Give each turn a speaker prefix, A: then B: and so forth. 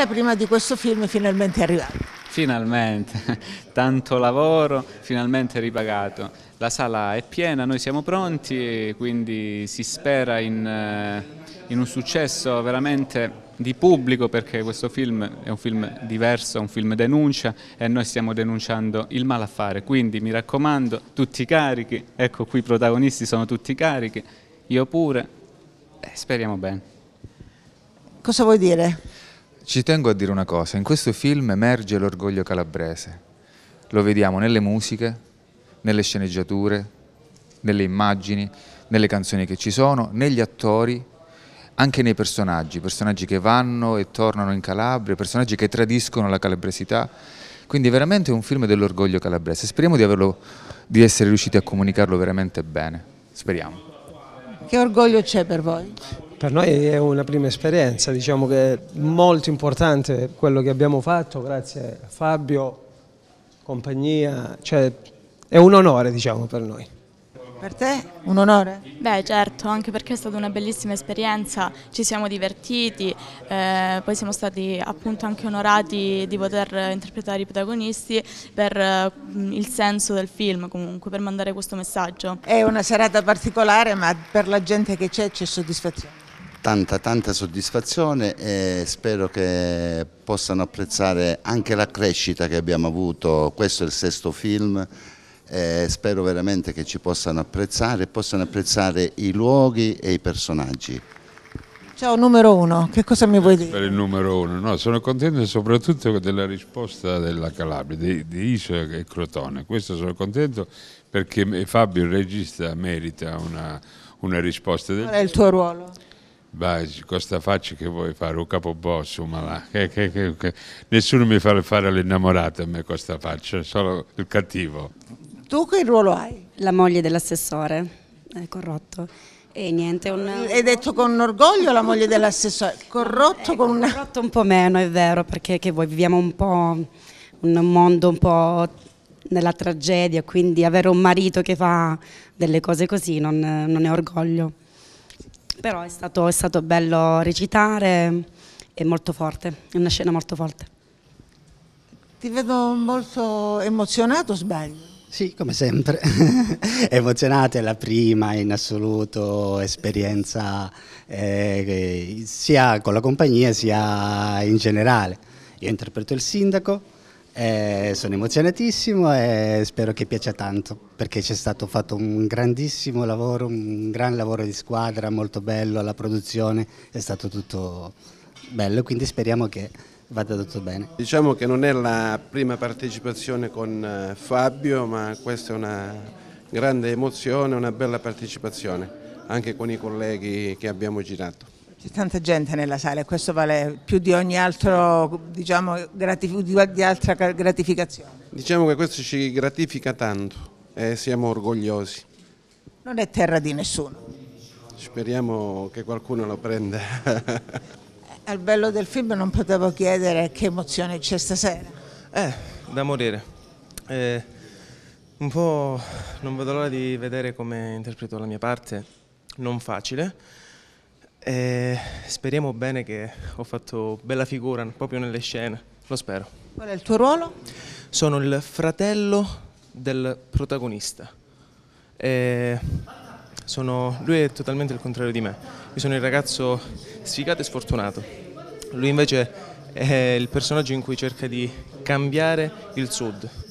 A: Natale prima di questo film finalmente è arrivato. Finalmente, tanto lavoro, finalmente ripagato. La sala è piena, noi siamo pronti, quindi si spera in, eh, in un successo veramente di pubblico perché questo film è un film diverso, un film denuncia e noi stiamo denunciando il malaffare, quindi mi raccomando tutti carichi, ecco qui i protagonisti sono tutti carichi, io pure, eh, speriamo bene. Cosa vuoi dire? ci tengo a dire una cosa, in questo film emerge l'orgoglio calabrese, lo vediamo nelle musiche, nelle sceneggiature, nelle immagini, nelle canzoni che ci sono, negli attori, anche nei personaggi, personaggi che vanno e tornano in Calabria, personaggi che tradiscono la calabresità, quindi veramente è un film dell'orgoglio calabrese, speriamo di, averlo, di essere riusciti a comunicarlo veramente bene, speriamo. Che orgoglio c'è per voi? Per noi è una prima esperienza, diciamo che è molto importante quello che abbiamo fatto, grazie a Fabio, compagnia, cioè è un onore diciamo per noi. Per te un onore? Beh certo, anche perché è stata una bellissima esperienza, ci siamo divertiti, eh, poi siamo stati appunto anche onorati di poter interpretare i protagonisti per eh, il senso del film comunque, per mandare questo messaggio. È una serata particolare ma per la gente che c'è c'è soddisfazione tanta tanta soddisfazione e spero che possano apprezzare anche la crescita che abbiamo avuto, questo è il sesto film, eh, spero veramente che ci possano apprezzare, possano apprezzare i luoghi e i personaggi. Ciao numero uno, che cosa mi vuoi dire? Per il numero uno, no, sono contento soprattutto della risposta della Calabria, di, di Isola e Crotone, questo sono contento perché Fabio il regista merita una, una risposta. Qual è il tuo ruolo? Vai, questa faccia che vuoi fare, un capobosso, ma là, che, che, che, nessuno mi fa fare l'innamorata a me questa faccia, solo il cattivo. Tu che ruolo hai? La moglie dell'assessore, è eh, corrotto. E niente, un... È detto con orgoglio la moglie dell'assessore, eh, corrotto con Corrotto un po' meno, è vero, perché che voi viviamo un po' un mondo un po' nella tragedia, quindi avere un marito che fa delle cose così non, non è orgoglio. Però è stato, è stato bello recitare, è molto forte, è una scena molto forte. Ti vedo molto emozionato, sbaglio? Sì, come sempre. Emozionata è la prima in assoluto esperienza eh, sia con la compagnia sia in generale. Io interpreto il sindaco, eh, sono emozionatissimo e spero che piaccia tanto perché c'è stato fatto un grandissimo lavoro, un gran lavoro di squadra, molto bello, la produzione è stato tutto bello, quindi speriamo che vada tutto bene. Diciamo che non è la prima partecipazione con eh, Fabio, ma questa è una grande emozione, una bella partecipazione anche con i colleghi che abbiamo girato. C'è tanta gente nella sala e questo vale più di ogni altro, diciamo, di altra gratificazione. Diciamo che questo ci gratifica tanto e siamo orgogliosi. Non è terra di nessuno. Speriamo che qualcuno lo prenda. Al bello del film non potevo chiedere che emozione c'è stasera. Eh, da morire. Eh, un po' non vedo l'ora di vedere come interpreto la mia parte, non facile e speriamo bene che ho fatto bella figura proprio nelle scene, lo spero. Qual è il tuo ruolo? Sono il fratello del protagonista. Sono, lui è totalmente il contrario di me. Io sono il ragazzo sfigato e sfortunato. Lui invece è il personaggio in cui cerca di cambiare il sud,